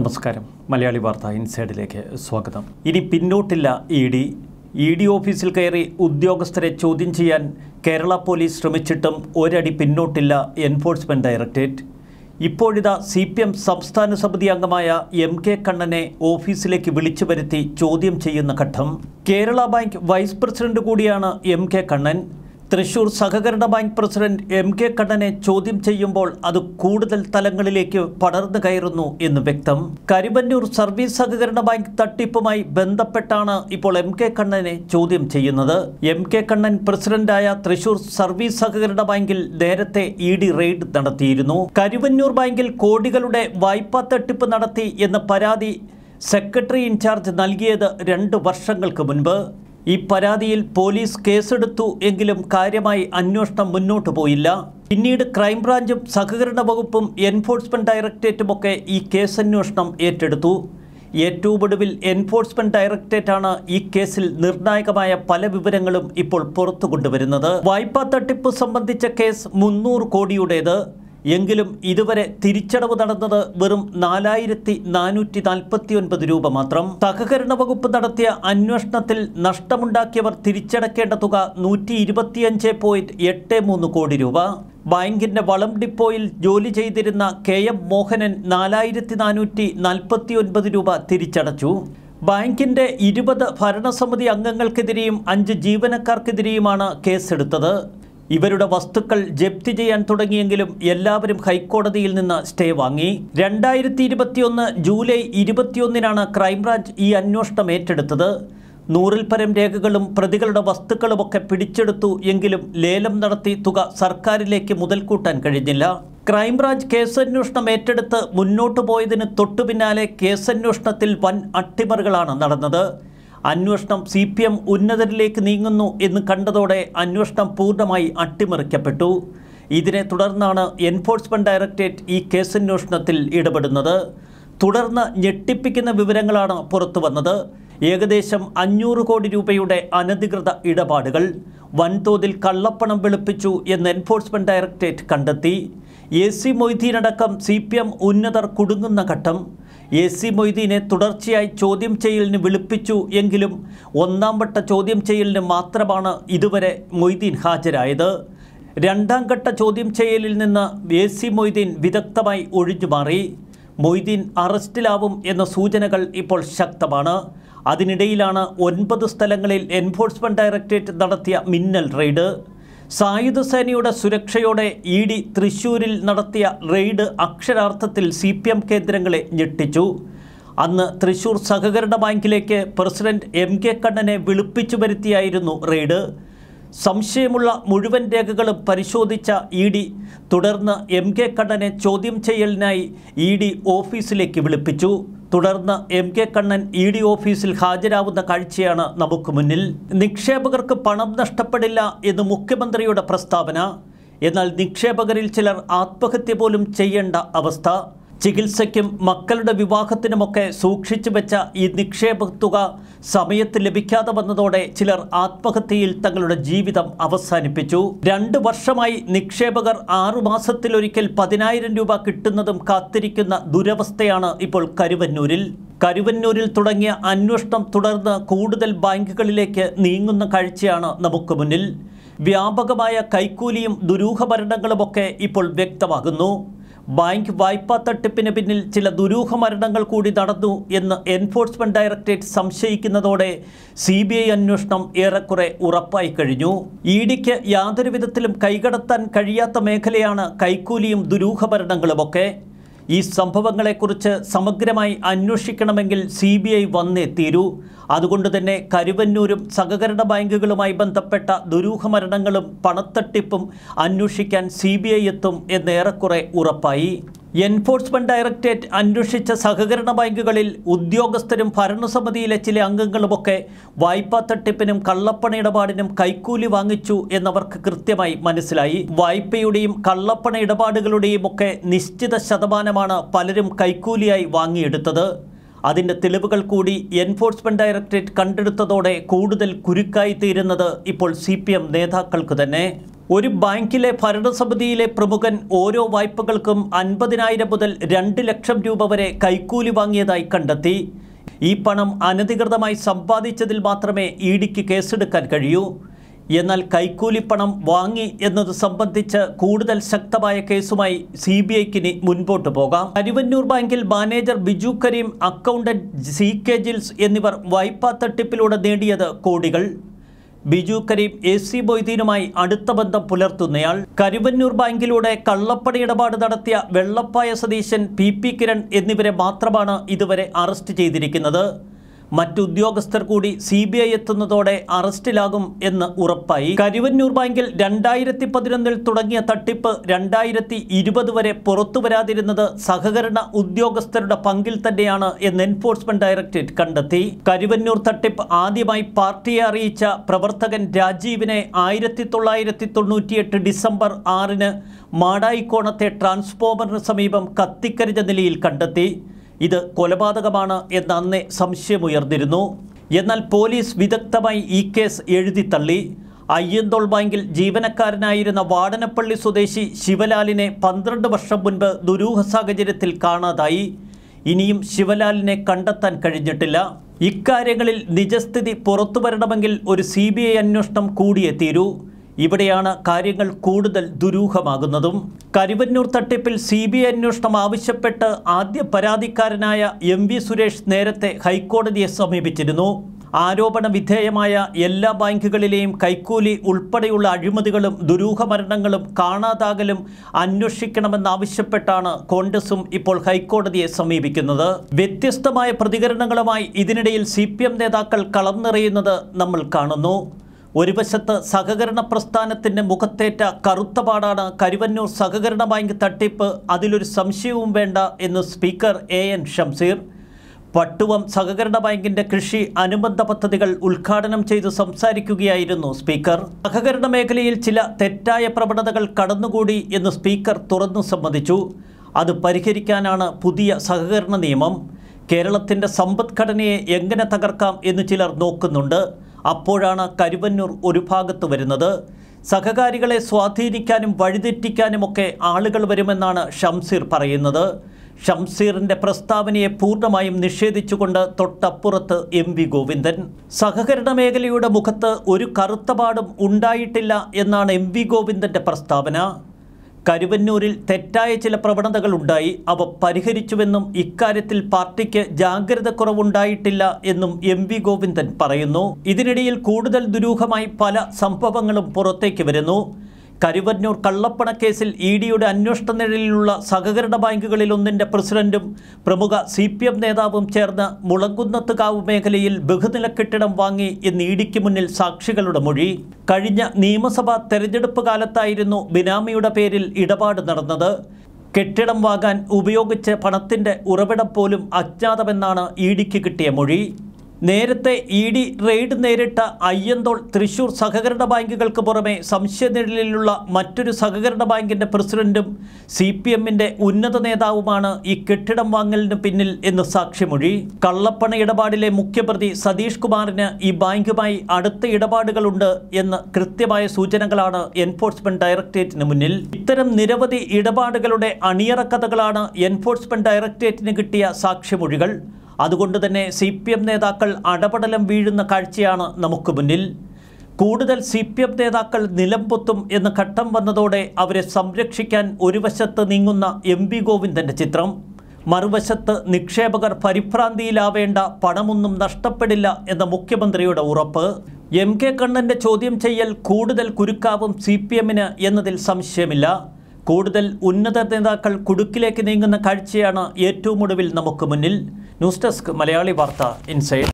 നമസ്കാരം മലയാളി വാർത്ത ഇൻസൈഡിലേക്ക് സ്വാഗതം ഇനി പിന്നോട്ടില്ല ഇ ഡി ഇ ഡി ഓഫീസിൽ കയറി ഉദ്യോഗസ്ഥരെ ചോദ്യം ചെയ്യാൻ കേരള പോലീസ് ശ്രമിച്ചിട്ടും ഒരടി പിന്നോട്ടില്ല എൻഫോഴ്സ്മെൻറ്റ് ഡയറക്ടറേറ്റ് ഇപ്പോഴിതാ സി പി എം സംസ്ഥാന സമിതി അംഗമായ എം കെ കണ്ണനെ ഓഫീസിലേക്ക് വിളിച്ചു വരുത്തി ചോദ്യം ചെയ്യുന്ന ഘട്ടം കേരള ബാങ്ക് വൈസ് പ്രസിഡന്റ് കൂടിയാണ് എം കെ കണ്ണൻ തൃശൂർ സഹകരണ ബാങ്ക് പ്രസിഡന്റ് എം കെ കണ്ണനെ ചോദ്യം ചെയ്യുമ്പോൾ അത് കൂടുതൽ തലങ്ങളിലേക്ക് പടർന്നു കയറുന്നു എന്ന് വ്യക്തം കരിമന്നൂർ സർവീസ് സഹകരണ ബാങ്ക് തട്ടിപ്പുമായി ബന്ധപ്പെട്ടാണ് ഇപ്പോൾ എം കെ കണ്ണനെ ചോദ്യം ചെയ്യുന്നത് എം കെ കണ്ണൻ പ്രസിഡന്റായ തൃശൂർ സർവീസ് സഹകരണ ബാങ്കിൽ നേരത്തെ ഇ ഡി റെയ്ഡ് നടത്തിയിരുന്നു കരിമന്നൂർ ബാങ്കിൽ കോടികളുടെ വായ്പാ തട്ടിപ്പ് നടത്തി എന്ന പരാതി സെക്രട്ടറി ഇൻചാർജ് നൽകിയത് രണ്ട് വർഷങ്ങൾക്ക് മുൻപ് ഈ പരാതിയിൽ പോലീസ് കേസെടുത്തു എങ്കിലും കാര്യമായി അന്വേഷണം മുന്നോട്ടു പോയില്ല പിന്നീട് ക്രൈംബ്രാഞ്ചും സഹകരണ വകുപ്പും എൻഫോഴ്സ്മെൻറ്റ് ഡയറക്ടറേറ്റുമൊക്കെ ഈ കേസ് അന്വേഷണം ഏറ്റെടുത്തു ഏറ്റവും ഒടുവിൽ എൻഫോഴ്സ്മെന്റ് ഡയറക്ടറേറ്റാണ് ഈ കേസിൽ നിർണായകമായ പല വിവരങ്ങളും ഇപ്പോൾ പുറത്തു കൊണ്ടുവരുന്നത് വായ്പാ തട്ടിപ്പ് സംബന്ധിച്ച കേസ് മുന്നൂറ് കോടിയുടേത് എങ്കിലും ഇതുവരെ തിരിച്ചടവ് നടന്നത് വെറും നാലായിരത്തി നാനൂറ്റി നാൽപ്പത്തി ഒൻപത് രൂപ മാത്രം സഹകരണ വകുപ്പ് നടത്തിയ അന്വേഷണത്തിൽ നഷ്ടമുണ്ടാക്കിയവർ തിരിച്ചടക്കേണ്ട തുക നൂറ്റി ഇരുപത്തിയഞ്ച് പോയിന്റ് എട്ട് മൂന്ന് കോടി രൂപ ബാങ്കിന്റെ വളം ഡിപ്പോയിൽ ജോലി ചെയ്തിരുന്ന കെ എം മോഹനൻ നാലായിരത്തി നാനൂറ്റി നാൽപ്പത്തി ഒൻപത് രൂപ തിരിച്ചടച്ചു ബാങ്കിന്റെ ഇരുപത് ഭരണസമിതി അംഗങ്ങൾക്കെതിരെയും അഞ്ച് ജീവനക്കാർക്കെതിരെയുമാണ് കേസെടുത്തത് ഇവരുടെ വസ്തുക്കൾ ജപ്തി ചെയ്യാൻ തുടങ്ങിയെങ്കിലും എല്ലാവരും ഹൈക്കോടതിയിൽ നിന്ന് സ്റ്റേ വാങ്ങി രണ്ടായിരത്തി ഇരുപത്തിയൊന്ന് ജൂലൈ ഇരുപത്തിയൊന്നിനാണ് ക്രൈംബ്രാഞ്ച് ഈ അന്വേഷണം ഏറ്റെടുത്തത് നൂറിൽ പരം രേഖകളും പ്രതികളുടെ വസ്തുക്കളുമൊക്കെ പിടിച്ചെടുത്തു എങ്കിലും ലേലം നടത്തി തുക സർക്കാരിലേക്ക് മുതൽ കൂട്ടാൻ കഴിഞ്ഞില്ല ക്രൈംബ്രാഞ്ച് കേസന്വേഷണം ഏറ്റെടുത്ത് മുന്നോട്ടു പോയതിന് തൊട്ടുപിന്നാലെ കേസന്വേഷണത്തിൽ വൻ അട്ടിമറികളാണ് നടന്നത് അന്വേഷണം സി പി എം ഉന്നതരിലേക്ക് നീങ്ങുന്നു എന്ന് കണ്ടതോടെ അന്വേഷണം പൂർണ്ണമായി അട്ടിമറിക്കപ്പെട്ടു ഇതിനെ തുടർന്നാണ് എൻഫോഴ്സ്മെൻറ്റ് ഡയറക്ടറേറ്റ് ഈ കേസന്വേഷണത്തിൽ ഇടപെടുന്നത് തുടർന്ന് ഞെട്ടിപ്പിക്കുന്ന വിവരങ്ങളാണ് പുറത്തു വന്നത് ഏകദേശം അഞ്ഞൂറ് കോടി രൂപയുടെ അനധികൃത ഇടപാടുകൾ വൻതോതിൽ കള്ളപ്പണം വെളുപ്പിച്ചു എന്ന് എൻഫോഴ്സ്മെൻറ്റ് ഡയറക്ടറേറ്റ് കണ്ടെത്തി എ സി മൊയ്തീനടക്കം സി പി എം ഉന്നതർ കുടുങ്ങുന്ന ഘട്ടം എ സി മൊയ്തീനെ തുടർച്ചയായി ചോദ്യം ചെയ്യലിന് വിളിപ്പിച്ചു എങ്കിലും ഒന്നാം വട്ട ചോദ്യം ചെയ്യലിന് മാത്രമാണ് ഇതുവരെ മൊയ്തീൻ ഹാജരായത് രണ്ടാം ഘട്ട ചോദ്യം ചെയ്യലിൽ നിന്ന് എ സി മൊയ്തീൻ വിദഗ്ധമായി ഒഴിഞ്ഞുമാറി മൊയ്തീൻ അറസ്റ്റിലാവും എന്ന സൂചനകൾ ഇപ്പോൾ ശക്തമാണ് അതിനിടയിലാണ് ഒൻപത് സ്ഥലങ്ങളിൽ എൻഫോഴ്സ്മെൻറ്റ് ഡയറക്ടറേറ്റ് നടത്തിയ മിന്നൽ റെയ്ഡ് സായുധ സേനയുടെ സുരക്ഷയോടെ ഇ ഡി തൃശൂരിൽ നടത്തിയ റെയ്ഡ് അക്ഷരാർത്ഥത്തിൽ സി പി എം കേന്ദ്രങ്ങളെ ഞെട്ടിച്ചു അന്ന് തൃശൂർ സഹകരണ ബാങ്കിലേക്ക് പ്രസിഡന്റ് എം കെ കണ്ണനെ വിളിപ്പിച്ചു വരുത്തിയായിരുന്നു റെയ്ഡ് സംശയമുള്ള മുഴുവൻ രേഖകളും പരിശോധിച്ച ഇ ഡി തുടർന്ന് എം കെ കണ്ണനെ ചോദ്യം ചെയ്യലിനായി ഇ ഡി ഓഫീസിലേക്ക് വിളിപ്പിച്ചു തുടർന്ന് M K Kannan E D ഓഫീസിൽ ഹാജരാവുന്ന കാഴ്ചയാണ് നമുക്ക് മുന്നിൽ നിക്ഷേപകർക്ക് പണം നഷ്ടപ്പെടില്ല എന്ന് മുഖ്യമന്ത്രിയുടെ പ്രസ്താവന എന്നാൽ നിക്ഷേപകരിൽ ചിലർ ആത്മഹത്യ പോലും ചെയ്യേണ്ട അവസ്ഥ ചികിത്സയ്ക്കും മക്കളുടെ വിവാഹത്തിനുമൊക്കെ സൂക്ഷിച്ചു വെച്ച ഈ നിക്ഷേപ തുക സമയത്ത് ലഭിക്കാതെ വന്നതോടെ ചിലർ ആത്മഹത്യയിൽ തങ്ങളുടെ ജീവിതം അവസാനിപ്പിച്ചു രണ്ട് വർഷമായി നിക്ഷേപകർ ആറുമാസത്തിലൊരിക്കൽ പതിനായിരം രൂപ കിട്ടുന്നതും കാത്തിരിക്കുന്ന ദുരവസ്ഥയാണ് ഇപ്പോൾ കരുവന്നൂരിൽ കരുവന്നൂരിൽ തുടങ്ങിയ അന്വേഷണം തുടർന്ന് കൂടുതൽ ബാങ്കുകളിലേക്ക് നീങ്ങുന്ന കാഴ്ചയാണ് നമുക്ക് മുന്നിൽ വ്യാപകമായ കൈക്കൂലിയും ദുരൂഹ ഭരണങ്ങളുമൊക്കെ ഇപ്പോൾ വ്യക്തമാകുന്നു ബാങ്ക് വായ്പാ തട്ടിപ്പിന് പിന്നിൽ ചില ദുരൂഹ മരണങ്ങൾ കൂടി നടന്നു എന്ന് എൻഫോഴ്സ്മെന്റ് ഡയറക്ടറേറ്റ് സംശയിക്കുന്നതോടെ സി ബി ഐ അന്വേഷണം ഏറെക്കുറെ ഉറപ്പായി കഴിഞ്ഞു ഇ ഡിക്ക് യാതൊരു വിധത്തിലും കൈകടത്താൻ കഴിയാത്ത മേഖലയാണ് കൈക്കൂലിയും ദുരൂഹ മരണങ്ങളുമൊക്കെ ഈ സംഭവങ്ങളെക്കുറിച്ച് സമഗ്രമായി അന്വേഷിക്കണമെങ്കിൽ സി ബി ഐ വന്നേ തീരൂ അതുകൊണ്ട് തന്നെ കരുവന്നൂരും സഹകരണ ബാങ്കുകളുമായി ബന്ധപ്പെട്ട ദുരൂഹ മരണങ്ങളും പണത്തട്ടിപ്പും അന്വേഷിക്കാൻ സി ബി ഐ എത്തും എന്നേറെക്കുറെ ഉറപ്പായി എൻഫോഴ്സ്മെന്റ് ഡയറക്ടറേറ്റ് അന്വേഷിച്ച സഹകരണ ബാങ്കുകളിൽ ഉദ്യോഗസ്ഥരും ഭരണസമിതിയിലെ ചില അംഗങ്ങളുമൊക്കെ വായ്പാ തട്ടിപ്പിനും കള്ളപ്പണ ഇടപാടിനും കൈക്കൂലി വാങ്ങിച്ചു എന്നവർക്ക് കൃത്യമായി മനസ്സിലായി വായ്പയുടെയും കള്ളപ്പണ ഇടപാടുകളുടെയും ഒക്കെ നിശ്ചിത ശതമാനമാണ് പലരും കൈക്കൂലിയായി വാങ്ങിയെടുത്തത് അതിൻ്റെ തെളിവുകൾ കൂടി എൻഫോഴ്സ്മെന്റ് ഡയറക്ടറേറ്റ് കണ്ടെടുത്തതോടെ കൂടുതൽ കുരുക്കായി തീരുന്നത് ഇപ്പോൾ സി നേതാക്കൾക്ക് തന്നെ ഒരു ബാങ്കിലെ ഭരണസമിതിയിലെ പ്രമുഖൻ ഓരോ വായ്പകൾക്കും അൻപതിനായിരം മുതൽ രണ്ട് ലക്ഷം രൂപ വരെ കൈക്കൂലി വാങ്ങിയതായി കണ്ടെത്തി ഈ പണം അനധികൃതമായി സമ്പാദിച്ചതിൽ മാത്രമേ ഇ ഡിക്ക് കേസെടുക്കാൻ കഴിയൂ എന്നാൽ കൈക്കൂലി പണം വാങ്ങി എന്നത് സംബന്ധിച്ച് കൂടുതൽ ശക്തമായ കേസുമായി സി ബി ഐക്കിന് മുൻപോട്ട് പോകാം അരുവന്നൂർ ബാങ്കിൽ manager Biju Karim accountant C K Jils എന്നിവർ വായ്പാ തട്ടിപ്പിലൂടെ നേടിയത് കോടികൾ ബിജു കരീം എ സി ബൊയ്തീനുമായി അടുത്ത ബന്ധം പുലർത്തുന്നയാൾ കരുവന്നൂർ ബാങ്കിലൂടെ കള്ളപ്പണി ഇടപാട് നടത്തിയ വെള്ളപ്പായ സതീശൻ പി കിരൺ എന്നിവരെ മാത്രമാണ് ഇതുവരെ അറസ്റ്റ് ചെയ്തിരിക്കുന്നത് മറ്റുദ്യോഗസ്ഥർ കൂടി സി ബി ഐ എത്തുന്നതോടെ അറസ്റ്റിലാകും എന്ന് ഉറപ്പായി കരുവന്നൂർ ബാങ്കിൽ രണ്ടായിരത്തി പതിനൊന്നിൽ തുടങ്ങിയ തട്ടിപ്പ് രണ്ടായിരത്തി ഇരുപത് വരെ പുറത്തു വരാതിരുന്നത് സഹകരണ ഉദ്യോഗസ്ഥരുടെ പങ്കിൽ തന്നെയാണ് എന്ന് എൻഫോഴ്സ്മെന്റ് ഡയറക്ടറേറ്റ് കണ്ടെത്തി കരുവന്നൂർ തട്ടിപ്പ് ആദ്യമായി പാർട്ടിയെ അറിയിച്ച പ്രവർത്തകൻ രാജീവിനെ ആയിരത്തി തൊള്ളായിരത്തി തൊണ്ണൂറ്റിയെട്ട് ഡിസംബർ ആറിന് മാടായിക്കോണത്തെ ട്രാൻസ്ഫോമറിന് സമീപം കത്തിക്കരിഞ്ഞ നിലയിൽ കണ്ടെത്തി ഇത് കൊലപാതകമാണ് എന്ന് അന്നേ സംശയമുയർന്നിരുന്നു എന്നാൽ പോലീസ് വിദഗ്ധമായി ഈ കേസ് എഴുതിത്തള്ളി അയ്യന്തോൾ ബാങ്കിൽ ജീവനക്കാരനായിരുന്ന വാടനപ്പള്ളി സ്വദേശി ശിവലാലിനെ പന്ത്രണ്ട് വർഷം മുൻപ് ദുരൂഹ സാഹചര്യത്തിൽ കാണാതായി ഇനിയും ശിവലാലിനെ കണ്ടെത്താൻ കഴിഞ്ഞിട്ടില്ല ഇക്കാര്യങ്ങളിൽ നിജസ്ഥിതി പുറത്തു വരണമെങ്കിൽ ഒരു സി ബി ഐ അന്വേഷണം കൂടിയേ തീരൂ ഇവിടെയാണ് കാര്യങ്ങൾ കൂടുതൽ ദുരൂഹമാകുന്നതും കരുവന്നൂർ തട്ടിപ്പിൽ സി ബി ഐ അന്വേഷണം ആവശ്യപ്പെട്ട് ആദ്യ പരാതിക്കാരനായ എം വി സുരേഷ് നേരത്തെ ഹൈക്കോടതിയെ സമീപിച്ചിരുന്നു ആരോപണ വിധേയമായ എല്ലാ ബാങ്കുകളിലെയും കൈക്കൂലി ഉൾപ്പെടെയുള്ള അഴിമതികളും ദുരൂഹ മരണങ്ങളും കാണാതാകലും അന്വേഷിക്കണമെന്നാവശ്യപ്പെട്ടാണ് കോൺഗ്രസും ഇപ്പോൾ ഹൈക്കോടതിയെ സമീപിക്കുന്നത് വ്യത്യസ്തമായ പ്രതികരണങ്ങളുമായി ഇതിനിടയിൽ സി നേതാക്കൾ കളം നിറയുന്നത് നമ്മൾ കാണുന്നു ഒരു വശത്ത് സഹകരണ പ്രസ്ഥാനത്തിൻ്റെ മുഖത്തേറ്റ കറുത്ത പാടാണ് കരുവന്നൂർ സഹകരണ ബാങ്ക് തട്ടിപ്പ് അതിലൊരു സംശയവും വേണ്ട എന്ന് speaker A N Shamseer Pattuvam സഹകരണ ബാങ്കിന്റെ കൃഷി അനുബന്ധ പദ്ധതികൾ ഉദ്ഘാടനം ചെയ്തു സംസാരിക്കുകയായിരുന്നു സ്പീക്കർ സഹകരണ മേഖലയിൽ ചില തെറ്റായ പ്രവണതകൾ കടന്നുകൂടി എന്ന് സ്പീക്കർ തുറന്നു സമ്മതിച്ചു അത് പരിഹരിക്കാനാണ് പുതിയ സഹകരണ നിയമം കേരളത്തിൻ്റെ സമ്പദ്ഘടനയെ എങ്ങനെ തകർക്കാം എന്ന് ചിലർ നോക്കുന്നുണ്ട് അപ്പോഴാണ് കരുവന്നൂർ ഒരു ഭാഗത്ത് വരുന്നത് സഹകാരികളെ സ്വാധീനിക്കാനും വഴിതെറ്റിക്കാനുമൊക്കെ ആളുകൾ വരുമെന്നാണ് ഷംസീർ പറയുന്നത് ഷംസീറിന്റെ പ്രസ്താവനയെ പൂർണ്ണമായും നിഷേധിച്ചുകൊണ്ട് തൊട്ടപ്പുറത്ത് എം വി ഗോവിന്ദൻ സഹകരണ മേഖലയുടെ മുഖത്ത് ഒരു കറുത്ത പാടും ഉണ്ടായിട്ടില്ല എന്നാണ് എം വി ഗോവിന്ദന്റെ പ്രസ്താവന കരുവന്നൂരിൽ തെറ്റായ ചില പ്രവണതകൾ ഉണ്ടായി അവ പരിഹരിച്ചുവെന്നും ഇക്കാര്യത്തിൽ പാർട്ടിക്ക് ജാഗ്രത കുറവുണ്ടായിട്ടില്ല എന്നും എം വി ഗോവിന്ദൻ പറയുന്നു ഇതിനിടയിൽ കൂടുതൽ ദുരൂഹമായി പല സംഭവങ്ങളും പുറത്തേക്ക് വരുന്നു കരുവന്നൂർ കള്ളപ്പണക്കേസിൽ ഇ ഡിയുടെ അന്വേഷണ നിഴലിലുള്ള സഹകരണ ബാങ്കുകളിൽ ഒന്നിൻ്റെ പ്രസിഡന്റും പ്രമുഖ സി പി എം നേതാവും ചേർന്ന് മുളങ്കുന്നത്തുകാവ് മേഖലയിൽ ബഹുനില കെട്ടിടം വാങ്ങി ഇന്ന് ഇ ഡിക്ക് മുന്നിൽ സാക്ഷികളുടെ മൊഴി കഴിഞ്ഞ നിയമസഭാ തെരഞ്ഞെടുപ്പ് കാലത്തായിരുന്നു ബിനാമിയുടെ പേരിൽ ഇടപാട് നടന്നത് കെട്ടിടം വാങ്ങാൻ ഉപയോഗിച്ച പണത്തിൻ്റെ ഉറവിടം പോലും അജ്ഞാതമെന്നാണ് ഇ ഡിക്ക് കിട്ടിയ മൊഴി നേരത്തെ ഇ ഡി റെയ്ഡ് നേരിട്ട അയ്യന്തോൾ തൃശൂർ സഹകരണ ബാങ്കുകൾക്ക് പുറമെ സംശയനിഴലിലുള്ള മറ്റൊരു സഹകരണ ബാങ്കിൻ്റെ പ്രസിഡന്റും സി പി എമ്മിൻ്റെ ഉന്നത നേതാവുമാണ് ഈ കെട്ടിടം വാങ്ങലിന് പിന്നിൽ എന്ന് സാക്ഷിമൊഴി കള്ളപ്പണ ഇടപാടിലെ മുഖ്യപ്രതി സതീഷ് കുമാറിന് ഈ ബാങ്കുമായി അടുത്ത ഇടപാടുകളുണ്ട് എന്ന് കൃത്യമായ സൂചനകളാണ് എൻഫോഴ്സ്മെന്റ് ഡയറക്ടറേറ്റിന് മുന്നിൽ ഇത്തരം നിരവധി ഇടപാടുകളുടെ അണിയറക്കഥകളാണ് എൻഫോഴ്സ്മെന്റ് ഡയറക്ടറേറ്റിന് കിട്ടിയ സാക്ഷിമൊഴികൾ അതുകൊണ്ട് തന്നെ സി പി എം നേതാക്കൾ അടപടലം വീഴുന്ന കാഴ്ചയാണ് നമുക്ക് മുന്നിൽ കൂടുതൽ സി പി എം നേതാക്കൾ നിലംപൊത്തും എന്ന ഘട്ടം വന്നതോടെ അവരെ സംരക്ഷിക്കാൻ ഒരു വശത്ത് നീങ്ങുന്ന എം വി ഗോവിന്ദൻ്റെ ചിത്രം മറുവശത്ത് നിക്ഷേപകർ പരിഭ്രാന്തിയിലാവേണ്ട പണമൊന്നും നഷ്ടപ്പെടില്ല എന്ന മുഖ്യമന്ത്രിയുടെ ഉറപ്പ് എം കെ കണ്ണൻ്റെ ചോദ്യം ചെയ്യൽ കൂടുതൽ കുരുക്കാവും സി പി എമ്മിന് എന്നതിൽ സംശയമില്ല കൂടുതൽ ഉന്നത നേതാക്കൾ കുടുക്കിലേക്ക് നീങ്ങുന്ന കാഴ്ചയാണ് ഏറ്റവും ഒടുവിൽ നമുക്ക് മുന്നിൽ ന്യൂസ് ഡെസ്ക് മലയാളി വാർത്ത ഇൻസൈഡ്